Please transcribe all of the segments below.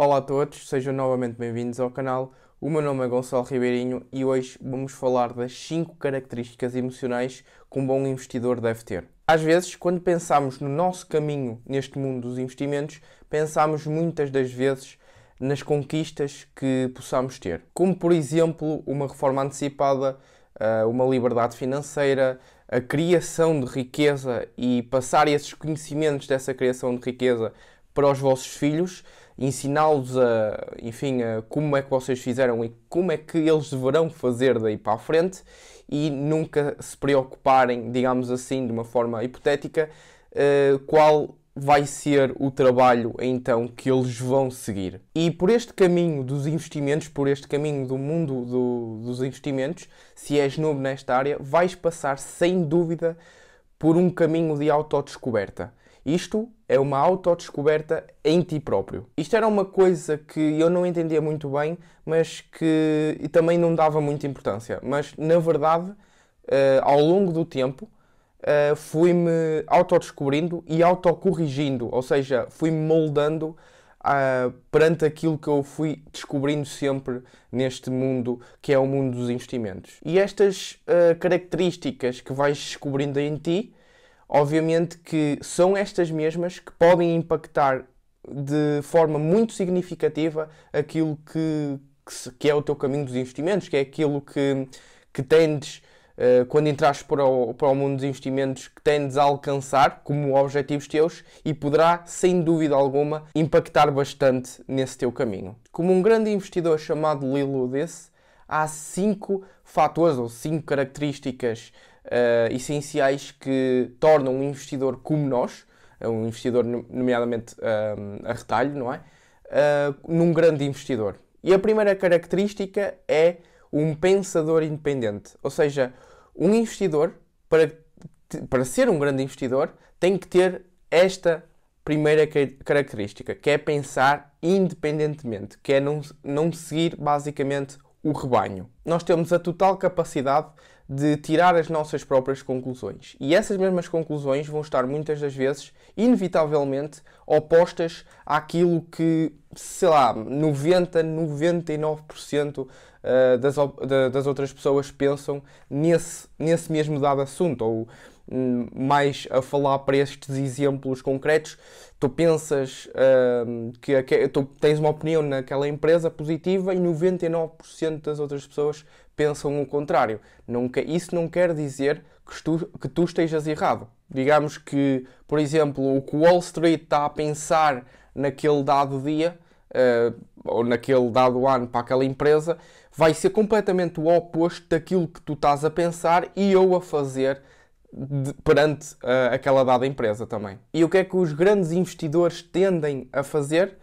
Olá a todos, sejam novamente bem-vindos ao canal. O meu nome é Gonçalo Ribeirinho e hoje vamos falar das 5 características emocionais que um bom investidor deve ter. Às vezes, quando pensamos no nosso caminho neste mundo dos investimentos, pensamos muitas das vezes nas conquistas que possamos ter, como por exemplo uma reforma antecipada, ah, uma liberdade financeira, a criação de riqueza e passar esses conhecimentos dessa criação de riqueza para os vossos filhos ensiná-los a, enfim, a como é que vocês fizeram e como é que eles deverão fazer daí para a frente e nunca se preocuparem, digamos assim, de uma forma hipotética, uh, qual vai ser o trabalho então que eles vão seguir. E por este caminho dos investimentos, por este caminho do mundo do, dos investimentos, se és novo nesta área, vais passar sem dúvida por um caminho de autodescoberta. Isto é uma autodescoberta em ti próprio. Isto era uma coisa que eu não entendia muito bem, mas que e também não dava muita importância. Mas na verdade, eh, ao longo do tempo, eh, fui-me autodescobrindo e autocorrigindo, ou seja, fui-me moldando ah, perante aquilo que eu fui descobrindo sempre neste mundo que é o mundo dos investimentos. E estas eh, características que vais descobrindo em ti Obviamente que são estas mesmas que podem impactar de forma muito significativa aquilo que, que, que é o teu caminho dos investimentos, que é aquilo que, que tendes uh, quando entras para o, para o mundo dos investimentos, que tendes a alcançar como objetivos teus e poderá, sem dúvida alguma, impactar bastante nesse teu caminho. Como um grande investidor chamado Lilo disse, há cinco fatores ou cinco características uh, essenciais que tornam um investidor como nós, eh, um investidor nomeadamente um, eh, a retalho, não é? Uh, num grande investidor. E a primeira característica é um pensador independente, ou seja, um investidor para, para ser um grande investidor tem que ter esta primeira característica, que é pensar independentemente, que é não, não seguir basicamente o rebanho. Nós temos a total capacidade de tirar as nossas próprias conclusões. E essas mesmas conclusões vão estar muitas das vezes, inevitavelmente, opostas àquilo que, sei lá, 90, 99% eh, das, das outras pessoas pensam nesse, nesse mesmo dado assunto. Ou hum, mais a falar para estes exemplos concretos, tu pensas uh, que, que tu tens uma opinião naquela empresa positiva e 99% das outras pessoas pensam o contrário. nunca isso não quer dizer que tu, que tu estejas errado. Digamos que, por exemplo, o que Wall Street está a pensar naquele dado dia uh, ou naquele dado ano para aquela empresa vai ser completamente o oposto daquilo que tu estás a pensar e eu a fazer de, perante uh, aquela dada empresa também. E o que é que os grandes investidores tendem a fazer?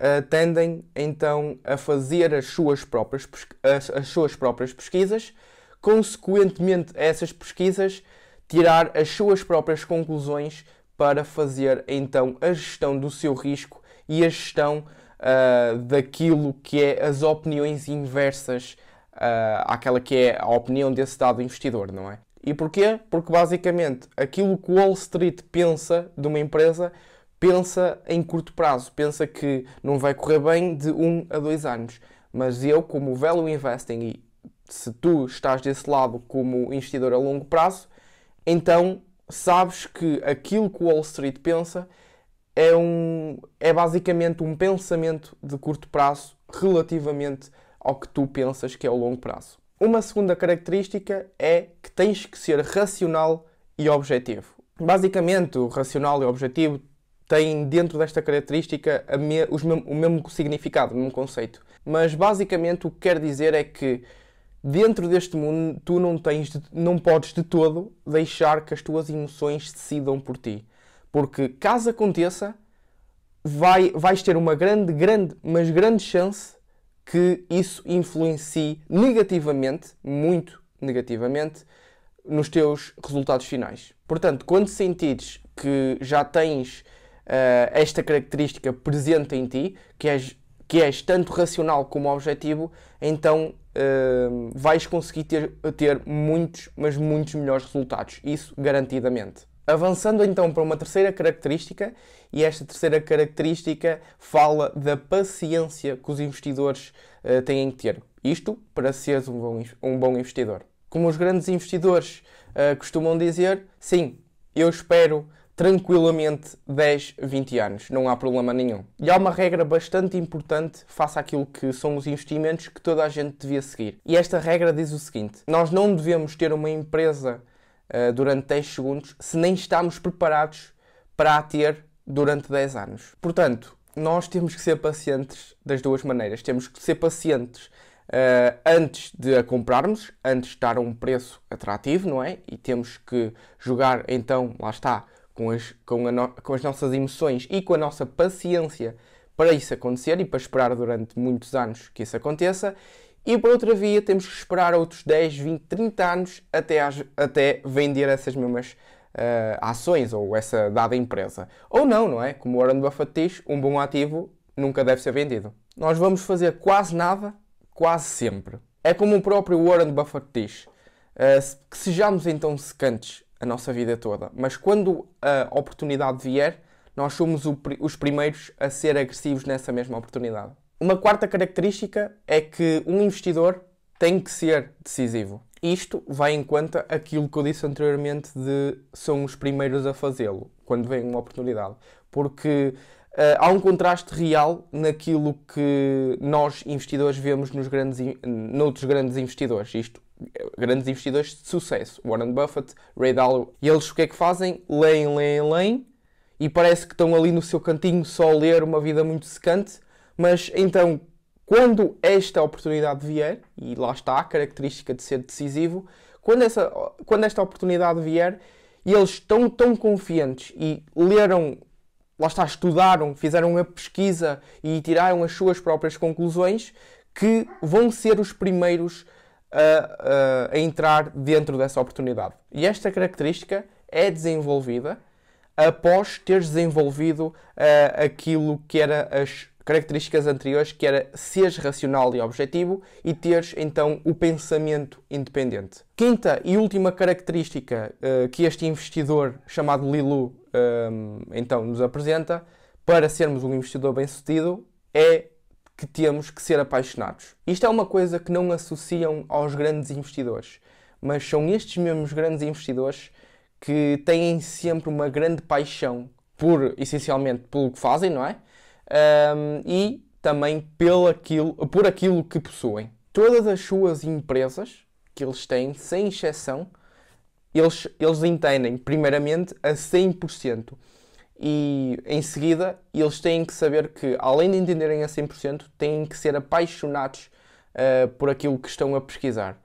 Eh, tendem então a fazer as suas próprias, as, as suas próprias pesquisas, consequentemente a essas pesquisas tirar as suas próprias conclusões para fazer então a gestão do seu risco e a gestão uh, daquilo que é as opiniões inversas uh, àquela que é a opinião desse dado investidor, não é? E porquê? Porque basicamente aquilo que Wall Street pensa de uma empresa pensa em curto prazo, pensa que não vai correr bem de um a dois anos. Mas eu, como value investing, e se tu estás desse lado como investidor a longo prazo, então sabes que aquilo que o Wall Street pensa é, um, é basicamente um pensamento de curto prazo relativamente ao que tu pensas que é o longo prazo. Uma segunda característica é que tens que ser racional e objetivo. Basicamente, o racional e o objetivo têm dentro desta característica me o mesmo significado, o mesmo conceito. Mas basicamente o que quer dizer é que dentro deste mundo tu não tens, de, não podes de todo deixar que as tuas emoções decidam por ti, porque caso aconteça vai, vais ter uma grande, grande, mas grande chance que isso influencie negativamente, muito negativamente, nos teus resultados finais. Portanto, quando sentires que já tens uh, esta característica presente em ti, que és, que és tanto racional como objetivo, então uh, vais conseguir ter, ter muitos, mas muitos melhores resultados. Isso garantidamente. Avançando então para uma terceira característica, e esta terceira característica fala da paciência que os investidores uh, têm que ter. Isto para seres um bom, um bom investidor. Como os grandes investidores uh, costumam dizer, sim, eu espero tranquilamente 10, 20 anos, não há problema nenhum. E há uma regra bastante importante face àquilo que são os investimentos que toda a gente devia seguir. E esta regra diz o seguinte: nós não devemos ter uma empresa uh, durante 10 segundos se nem estamos preparados para a ter durante 10 anos. Portanto, nós temos que ser pacientes das duas maneiras. Temos que ser pacientes Uh, antes de a comprarmos, antes de estar a um preço atrativo, não é? E temos que jogar então, lá está, com as, com, no, com as nossas emoções e com a nossa paciência para isso acontecer e para esperar durante muitos anos que isso aconteça. E por outra via, temos que esperar outros 10, 20, 30 anos até, as, até vender essas mesmas uh, ações ou essa dada empresa. Ou não, não é? Como Warren Buffett diz, um bom ativo nunca deve ser vendido. Nós vamos fazer quase nada, quase sempre. É como o próprio Warren Buffett diz, uh, que sejamos então secantes a nossa vida toda. Mas quando a oportunidade vier, nós somos os primeiros a ser agressivos nessa mesma oportunidade. Uma quarta característica é que um investidor tem que ser decisivo. Isto vai em conta aquilo que eu disse anteriormente de são os primeiros a fazê-lo quando vem uma oportunidade, porque uh, há um contraste real naquilo que nós investidores vemos nos grandes, noutros grandes investidores. Isto grandes investidores de sucesso, Warren Buffett, Ray Dalio, e eles o que é que fazem? Leem, leem, leem, e parece que estão ali no seu cantinho só a ler uma vida muito secante, mas então quando esta oportunidade vier, e lá está a característica de ser decisivo, quando, essa, quando esta oportunidade vier e eles estão tão confiantes e leram, lá está, estudaram, fizeram uma pesquisa e tiraram as suas próprias conclusões, que vão ser os primeiros a, a, entrar dentro dessa oportunidade. E esta característica é desenvolvida após teres desenvolvido uh, aquilo que era as características anteriores, que era seres racional e objetivo e teres então o pensamento independente. Quinta e última característica uh, que este investidor chamado Lilu um, eh, então nos apresenta para sermos um investidor bem-sucedido é que temos que ser apaixonados. Isto é uma coisa que não associam aos grandes investidores, mas são estes mesmos grandes investidores que têm sempre uma grande paixão por, essencialmente, pelo que fazem, não é? Um, e também pelo aquilo, por aquilo que possuem. Todas as suas empresas que eles têm, sem exceção, eles, eles entendem, primeiramente, a 100% e em seguida eles têm que saber que, além de entenderem a 100%, têm que ser apaixonados uh, por aquilo que estão a pesquisar.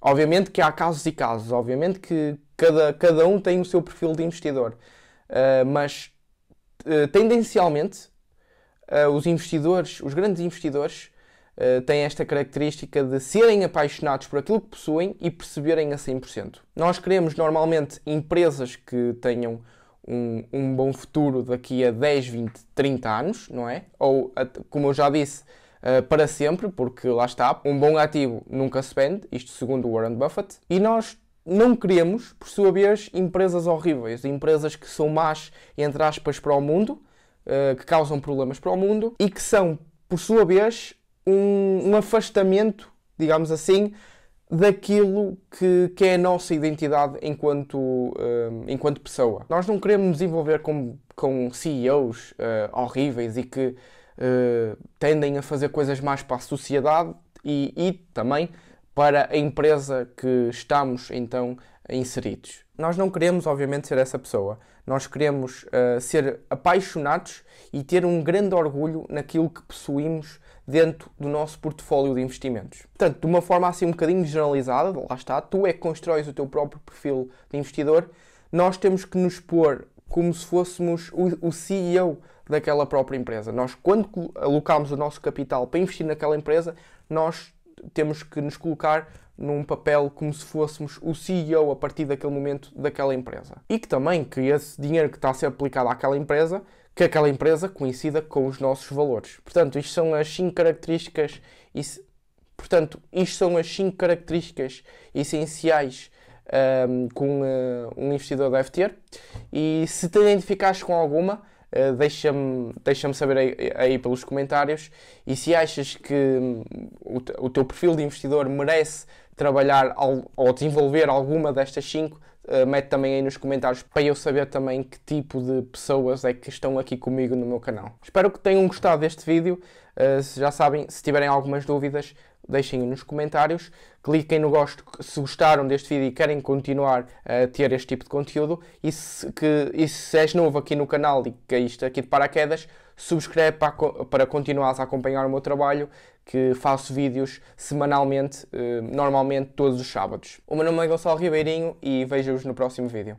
Obviamente que há casos e casos, obviamente que cada, cada um tem o seu perfil de investidor, uh, mas uh, tendencialmente os investidores, os grandes investidores, têm esta característica de serem apaixonados por aquilo que possuem e perceberem a 100%. Nós queremos normalmente empresas que tenham um, um bom futuro daqui a 10, 20, 30 anos, não é? Ou, como eu já disse, Uh, para sempre, porque lá está, um bom ativo nunca se vende, isto segundo Warren Buffett, e nós não queremos, por sua vez, empresas horríveis, empresas que são más, entre aspas, para o mundo, uh, que causam problemas para o mundo e que são, por sua vez, um, um afastamento, digamos assim, daquilo que, que é a nossa identidade enquanto, uh, enquanto pessoa. Nós não queremos nos envolver com, com CEOs uh, hum, horríveis e que uh, tendem a fazer coisas mais para a sociedade e, e também para a empresa que estamos então inseridos. Nós não queremos, obviamente, ser essa pessoa. Nós queremos uh, ser apaixonados e ter um grande orgulho naquilo que possuímos dentro do nosso portfólio de investimentos. Portanto, de uma forma assim um bocadinho generalizada, lá está, tu é que constróis o teu próprio perfil de investidor, nós temos que nos pôr como se fôssemos o CEO daquela própria empresa. Nós, quando alocamos o nosso capital para investir naquela empresa, nós temos que nos colocar num papel como se fôssemos o CEO a partir daquele momento daquela empresa. E que também que esse dinheiro que está a ser aplicado àquela empresa que aquela empresa coincida com os nossos valores. Portanto, isto são as 5 características. Portanto, isto são as cinco características essenciais um, que um, um, investidor deve ter. E se te identificares com alguma, uh, deixa-me deixa saber aí, aí, pelos comentários. E se achas que um, o, o, teu perfil de investidor merece trabalhar ao, ou desenvolver alguma destas 5, eh, mete também aí nos comentários para eu saber também que tipo de pessoas é que estão aqui comigo no meu canal. Espero que tenham gostado deste vídeo. Uh, já sabem, se tiverem algumas dúvidas, deixem nos comentários. Cliquem no gosto se gostaram deste vídeo e querem continuar a ter este tipo de conteúdo. E se, que, e se és novo aqui no canal e caíste aqui de paraquedas, subscreve para, para a acompanhar o meu trabalho, que faço vídeos semanalmente, eh, normalmente todos os sábados. O meu nome é Gonçalo Ribeirinho e vejo-vos no próximo vídeo.